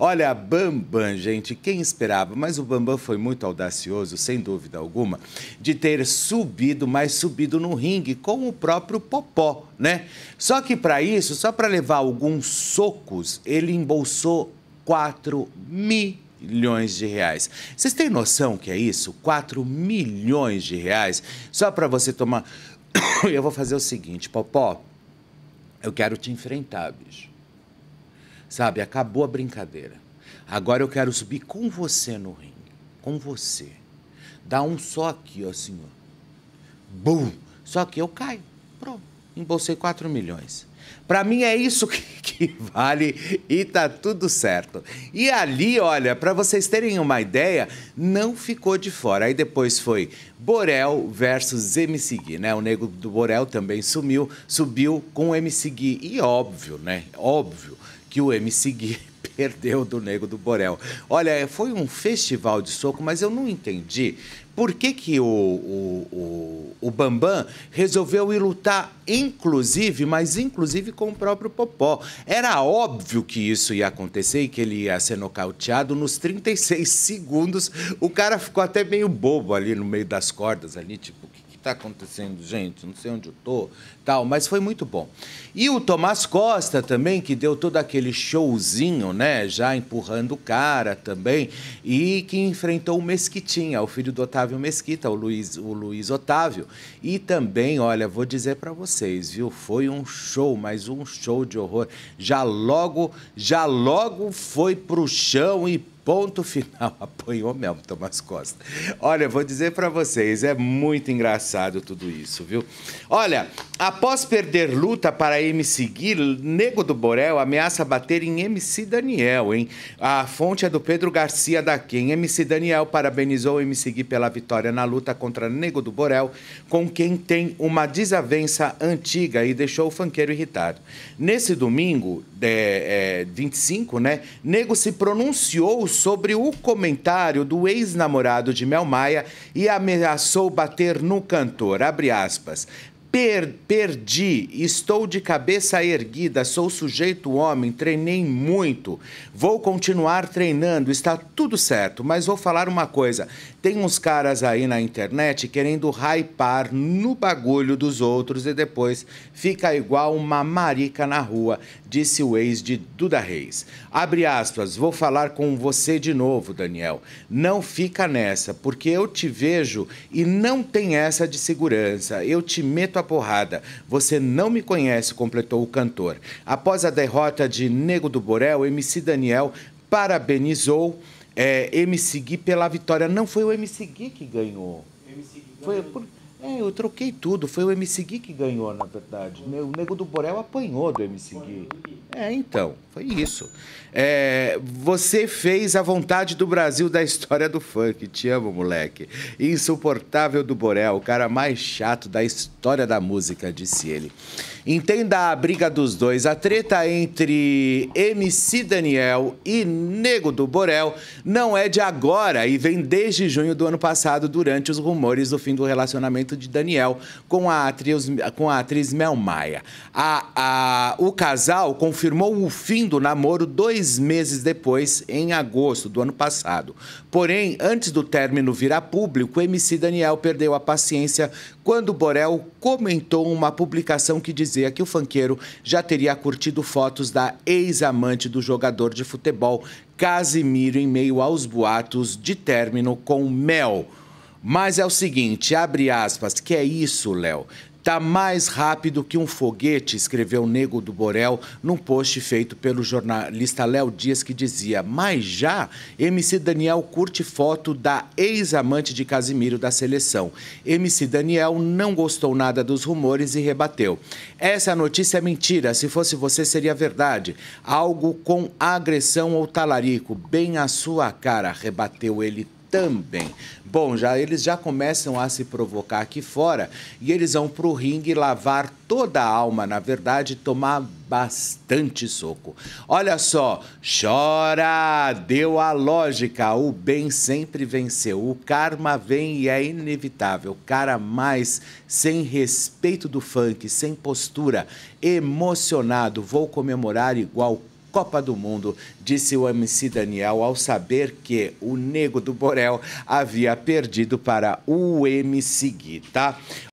Olha, Bambam, gente, quem esperava? Mas o Bambam foi muito audacioso, sem dúvida alguma, de ter subido, mas subido no ringue com o próprio Popó, né? Só que para isso, só para levar alguns socos, ele embolsou 4 milhões de reais. Vocês têm noção que é isso? 4 milhões de reais só para você tomar. Eu vou fazer o seguinte, Popó, eu quero te enfrentar, bicho. Sabe, acabou a brincadeira. Agora eu quero subir com você no ringue. Com você. Dá um só aqui, ó, senhor. Bum! Só que eu caio. Pronto embolsei 4 milhões. Para mim é isso que, que, vale e tá tudo certo. E ali, olha, para vocês terem uma ideia, não ficou de fora. Aí depois foi Borel versus MC Gui, né? O nego do Borel também sumiu, subiu com o MC Gui. E óbvio, né? Óbvio que o MC Gui perdeu do Nego do Borel. Olha, foi um festival de soco, mas eu não entendi por que, que o, o, o, o Bambam resolveu ir lutar, inclusive, mas inclusive com o próprio Popó. Era óbvio que isso ia acontecer e que ele ia ser nocauteado nos 36 segundos. O cara ficou até meio bobo ali no meio das cordas, ali, tipo, está acontecendo, gente? Não sei onde eu tô, tal, mas foi muito bom. E o Tomás Costa também, que deu todo aquele showzinho, né? Já empurrando o cara também, e que enfrentou o Mesquitinha, o filho do Otávio Mesquita, o Luiz, o Luiz Otávio. E também, olha, vou dizer para vocês, viu? Foi um show, mas um show de horror. Já logo, já logo foi pro chão e Ponto final. Apanhou mesmo, Tomás Costa. Olha, vou dizer para vocês, é muito engraçado tudo isso, viu? Olha, após perder luta para MC Gui, Nego do Borel ameaça bater em MC Daniel, hein? A fonte é do Pedro Garcia da quem MC Daniel parabenizou MC Gui pela vitória na luta contra Nego do Borel, com quem tem uma desavença antiga e deixou o fanqueiro irritado. Nesse domingo, é, é, 25, né? Nego se pronunciou sobre o comentário do ex-namorado de Mel Maia e ameaçou bater no cantor. Abre aspas. Per, perdi, estou de cabeça erguida, sou sujeito homem, treinei muito, vou continuar treinando, está tudo certo, mas vou falar uma coisa: tem uns caras aí na internet querendo hypar no bagulho dos outros e depois fica igual uma marica na rua, disse o ex de Duda Reis. Abre aspas, vou falar com você de novo, Daniel. Não fica nessa, porque eu te vejo e não tem essa de segurança, eu te meto a Porrada, Você Não Me Conhece, completou o cantor. Após a derrota de Nego do Borel, MC Daniel parabenizou é, eh, MC Gui pela vitória. Não foi o MC Gui que ganhou. MC Gui foi por é, eu troquei tudo. Foi o MC Gui que ganhou, na verdade. O Nego do Borel apanhou do MC Gui. É, então. Foi isso. É, você fez a vontade do Brasil da história do funk. Te amo, moleque. Insuportável do Borel, o cara mais chato da história da música, disse ele. Entenda a briga dos dois. A treta entre MC Daniel e Nego do Borel não é de agora e vem desde junho do ano passado, durante os rumores do fim do relacionamento casamento de Daniel com a atriz, com a atriz Mel Maia. A, a, o casal confirmou o fim do namoro dois meses depois, em agosto do ano passado. Porém, antes do término virar público, o MC Daniel perdeu a paciência quando Borel comentou uma publicação que dizia que o fanqueiro já teria curtido fotos da ex-amante do jogador de futebol Casimiro em meio aos boatos de término com Mel. Mas é o seguinte, abre aspas, que é isso, Léo. Tá mais rápido que um foguete, escreveu o Nego do Borel num post feito pelo jornalista Léo Dias que dizia: Mas já MC Daniel curte foto da ex-amante de Casimiro da seleção. MC Daniel não gostou nada dos rumores e rebateu: Essa notícia é mentira, se fosse você seria verdade. Algo com agressão ou talarico, bem à sua cara, rebateu ele também. Bom, já eles já começam a se provocar aqui fora e eles vão para o ringue lavar toda a alma, na verdade, tomar bastante soco. Olha só, chora, deu a lógica, o bem sempre venceu, o karma vem e é inevitável. Cara mais sem respeito do funk, sem postura, emocionado, vou comemorar igual Copa do Mundo, disse o MC Daniel ao saber que o Nego do Borel havia perdido para o MC Gui, tá?